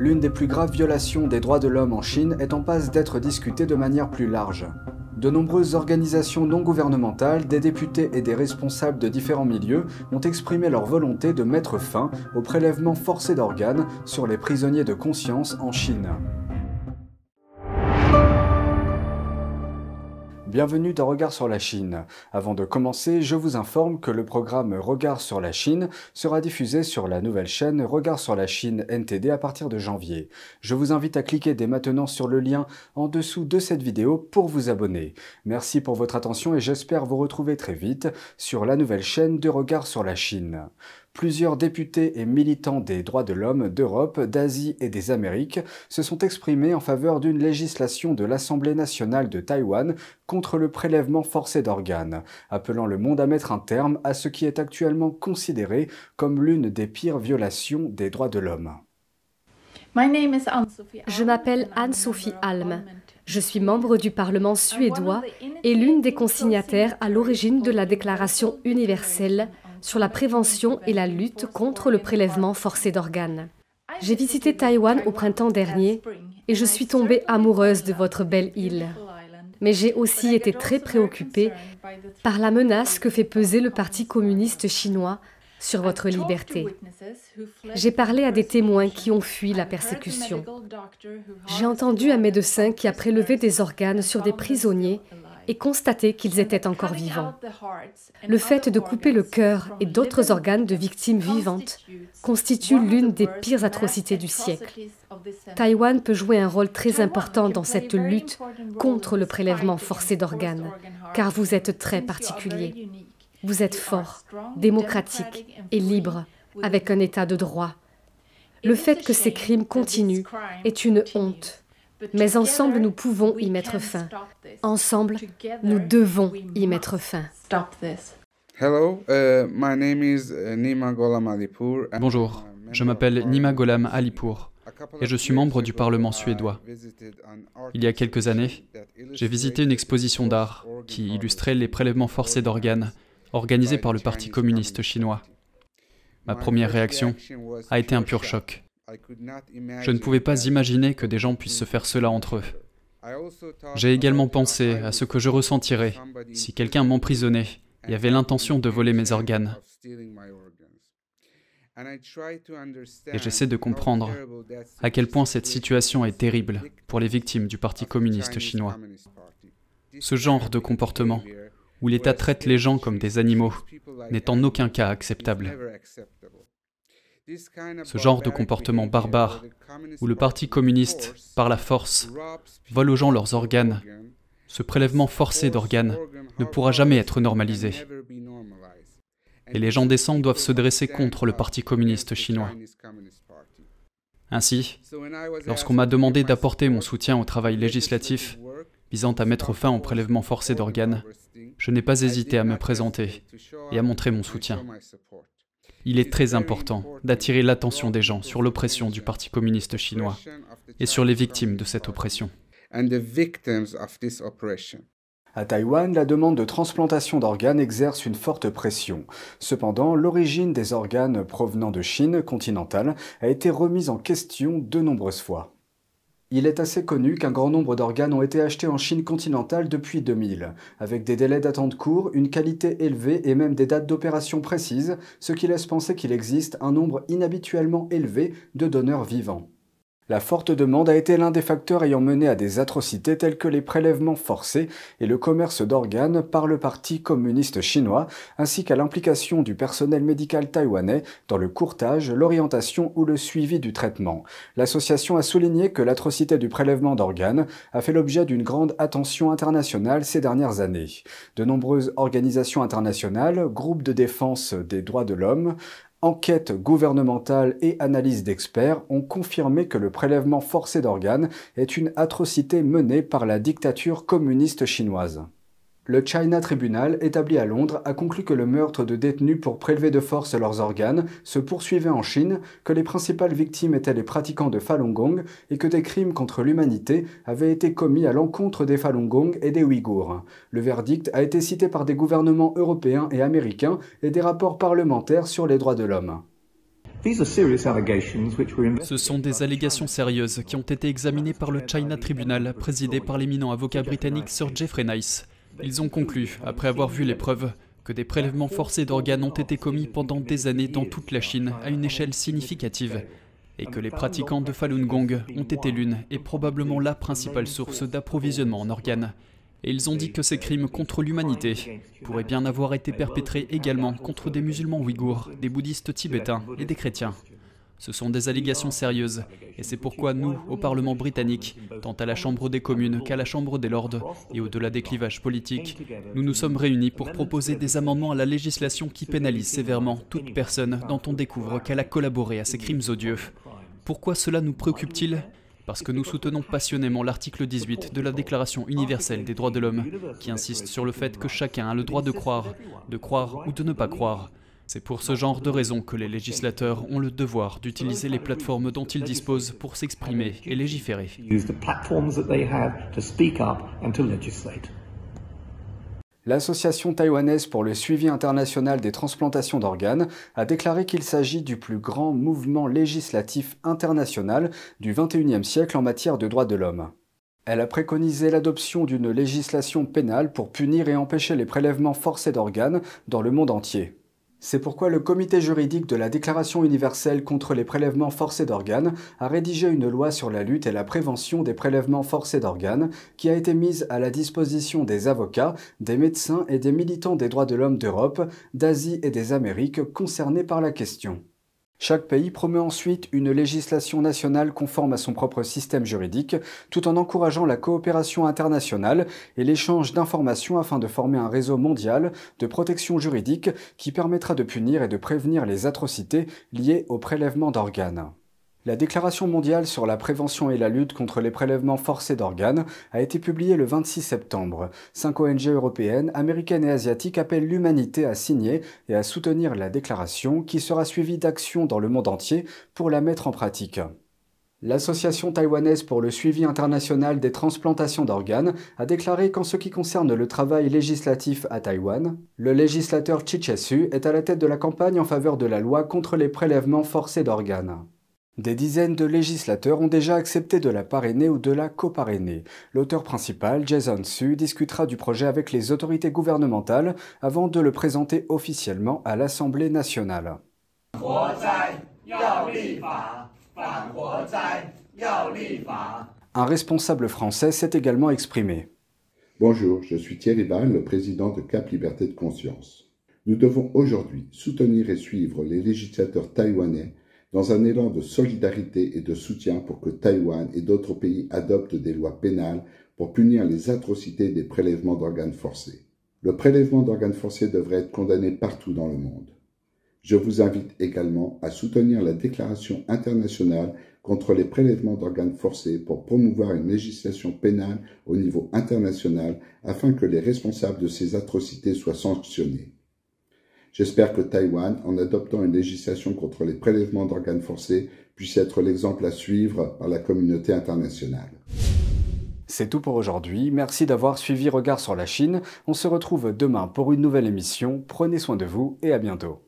l'une des plus graves violations des droits de l'homme en Chine est en passe d'être discutée de manière plus large. De nombreuses organisations non gouvernementales, des députés et des responsables de différents milieux ont exprimé leur volonté de mettre fin au prélèvement forcé d'organes sur les prisonniers de conscience en Chine. Bienvenue dans Regard sur la Chine. Avant de commencer, je vous informe que le programme Regard sur la Chine sera diffusé sur la nouvelle chaîne Regard sur la Chine NTD à partir de janvier. Je vous invite à cliquer dès maintenant sur le lien en dessous de cette vidéo pour vous abonner. Merci pour votre attention et j'espère vous retrouver très vite sur la nouvelle chaîne de Regard sur la Chine plusieurs députés et militants des droits de l'homme d'Europe, d'Asie et des Amériques se sont exprimés en faveur d'une législation de l'Assemblée nationale de Taïwan contre le prélèvement forcé d'organes, appelant le monde à mettre un terme à ce qui est actuellement considéré comme l'une des pires violations des droits de l'homme. Je m'appelle Anne-Sophie Alm. Je suis membre du Parlement suédois et l'une des consignataires à l'origine de la Déclaration universelle sur la prévention et la lutte contre le prélèvement forcé d'organes. J'ai visité Taïwan au printemps dernier et je suis tombée amoureuse de votre belle île. Mais j'ai aussi été très préoccupée par la menace que fait peser le Parti communiste chinois sur votre liberté. J'ai parlé à des témoins qui ont fui la persécution. J'ai entendu un médecin qui a prélevé des organes sur des prisonniers et constater qu'ils étaient encore vivants. Le fait de couper le cœur et d'autres organes de victimes vivantes constitue l'une des pires atrocités du siècle. Taïwan peut jouer un rôle très important dans cette lutte contre le prélèvement forcé d'organes, car vous êtes très particulier. Vous êtes fort, démocratique et libre, avec un état de droit. Le fait que ces crimes continuent est une honte. Mais ensemble, nous pouvons y mettre fin. Ensemble, nous devons y mettre fin. Bonjour, je m'appelle Nima Golam Alipour et je suis membre du Parlement suédois. Il y a quelques années, j'ai visité une exposition d'art qui illustrait les prélèvements forcés d'organes organisés par le Parti communiste chinois. Ma première réaction a été un pur choc. Je ne pouvais pas imaginer que des gens puissent se faire cela entre eux. J'ai également pensé à ce que je ressentirais si quelqu'un m'emprisonnait et avait l'intention de voler mes organes. Et j'essaie de comprendre à quel point cette situation est terrible pour les victimes du Parti communiste chinois. Ce genre de comportement, où l'État traite les gens comme des animaux, n'est en aucun cas acceptable. Ce genre de comportement barbare, où le Parti communiste, par la force, vole aux gens leurs organes, ce prélèvement forcé d'organes ne pourra jamais être normalisé. Et les gens décents doivent se dresser contre le Parti communiste chinois. Ainsi, lorsqu'on m'a demandé d'apporter mon soutien au travail législatif visant à mettre fin au prélèvement forcé d'organes, je n'ai pas hésité à me présenter et à montrer mon soutien. Il est très important d'attirer l'attention des gens sur l'oppression du Parti communiste chinois et sur les victimes de cette oppression. À Taïwan, la demande de transplantation d'organes exerce une forte pression. Cependant, l'origine des organes provenant de Chine continentale a été remise en question de nombreuses fois. Il est assez connu qu'un grand nombre d'organes ont été achetés en Chine continentale depuis 2000, avec des délais d'attente courts, une qualité élevée et même des dates d'opération précises, ce qui laisse penser qu'il existe un nombre inhabituellement élevé de donneurs vivants. La forte demande a été l'un des facteurs ayant mené à des atrocités telles que les prélèvements forcés et le commerce d'organes par le Parti communiste chinois, ainsi qu'à l'implication du personnel médical taïwanais dans le courtage, l'orientation ou le suivi du traitement. L'association a souligné que l'atrocité du prélèvement d'organes a fait l'objet d'une grande attention internationale ces dernières années. De nombreuses organisations internationales, groupes de défense des droits de l'homme, Enquêtes gouvernementales et analyses d'experts ont confirmé que le prélèvement forcé d'organes est une atrocité menée par la dictature communiste chinoise. Le China Tribunal, établi à Londres, a conclu que le meurtre de détenus pour prélever de force leurs organes se poursuivait en Chine, que les principales victimes étaient les pratiquants de Falun Gong et que des crimes contre l'humanité avaient été commis à l'encontre des Falun Gong et des Ouïghours. Le verdict a été cité par des gouvernements européens et américains et des rapports parlementaires sur les droits de l'homme. Ce sont des allégations sérieuses qui ont été examinées par le China Tribunal, présidé par l'éminent avocat britannique Sir Jeffrey Nice. Ils ont conclu, après avoir vu les preuves, que des prélèvements forcés d'organes ont été commis pendant des années dans toute la Chine à une échelle significative et que les pratiquants de Falun Gong ont été l'une et probablement la principale source d'approvisionnement en organes. Et ils ont dit que ces crimes contre l'humanité pourraient bien avoir été perpétrés également contre des musulmans ouïghours, des bouddhistes tibétains et des chrétiens. Ce sont des allégations sérieuses. Et c'est pourquoi nous, au Parlement britannique, tant à la Chambre des communes qu'à la Chambre des lords, et au-delà des clivages politiques, nous nous sommes réunis pour proposer des amendements à la législation qui pénalise sévèrement toute personne dont on découvre qu'elle a collaboré à ces crimes odieux. Pourquoi cela nous préoccupe-t-il parce que nous soutenons passionnément l'article 18 de la Déclaration universelle des droits de l'homme, qui insiste sur le fait que chacun a le droit de croire, de croire ou de ne pas croire, c'est pour ce genre de raisons que les législateurs ont le devoir d'utiliser les plateformes dont ils disposent pour s'exprimer et légiférer. L'Association taïwanaise pour le suivi international des transplantations d'organes a déclaré qu'il s'agit du plus grand mouvement législatif international du XXIe siècle en matière de droits de l'homme. Elle a préconisé l'adoption d'une législation pénale pour punir et empêcher les prélèvements forcés d'organes dans le monde entier. C'est pourquoi le comité juridique de la Déclaration universelle contre les prélèvements forcés d'organes a rédigé une loi sur la lutte et la prévention des prélèvements forcés d'organes qui a été mise à la disposition des avocats, des médecins et des militants des droits de l'homme d'Europe, d'Asie et des Amériques concernés par la question. Chaque pays promeut ensuite une législation nationale conforme à son propre système juridique, tout en encourageant la coopération internationale et l'échange d'informations afin de former un réseau mondial de protection juridique qui permettra de punir et de prévenir les atrocités liées au prélèvement d'organes. La Déclaration mondiale sur la prévention et la lutte contre les prélèvements forcés d'organes a été publiée le 26 septembre. Cinq ONG européennes, américaines et asiatiques appellent l'humanité à signer et à soutenir la déclaration qui sera suivie d'actions dans le monde entier pour la mettre en pratique. L'Association taïwanaise pour le suivi international des transplantations d'organes a déclaré qu'en ce qui concerne le travail législatif à Taïwan, le législateur Chichesu est à la tête de la campagne en faveur de la loi contre les prélèvements forcés d'organes. Des dizaines de législateurs ont déjà accepté de la parrainer ou de la coparrainer. L'auteur principal, Jason Su, discutera du projet avec les autorités gouvernementales avant de le présenter officiellement à l'Assemblée nationale. Un responsable français s'est également exprimé. Bonjour, je suis Thierry Barne, le président de Cap Liberté de Conscience. Nous devons aujourd'hui soutenir et suivre les législateurs taïwanais dans un élan de solidarité et de soutien pour que Taïwan et d'autres pays adoptent des lois pénales pour punir les atrocités des prélèvements d'organes forcés. Le prélèvement d'organes forcés devrait être condamné partout dans le monde. Je vous invite également à soutenir la déclaration internationale contre les prélèvements d'organes forcés pour promouvoir une législation pénale au niveau international afin que les responsables de ces atrocités soient sanctionnés. J'espère que Taïwan, en adoptant une législation contre les prélèvements d'organes forcés, puisse être l'exemple à suivre par la communauté internationale. C'est tout pour aujourd'hui. Merci d'avoir suivi Regard sur la Chine. On se retrouve demain pour une nouvelle émission. Prenez soin de vous et à bientôt.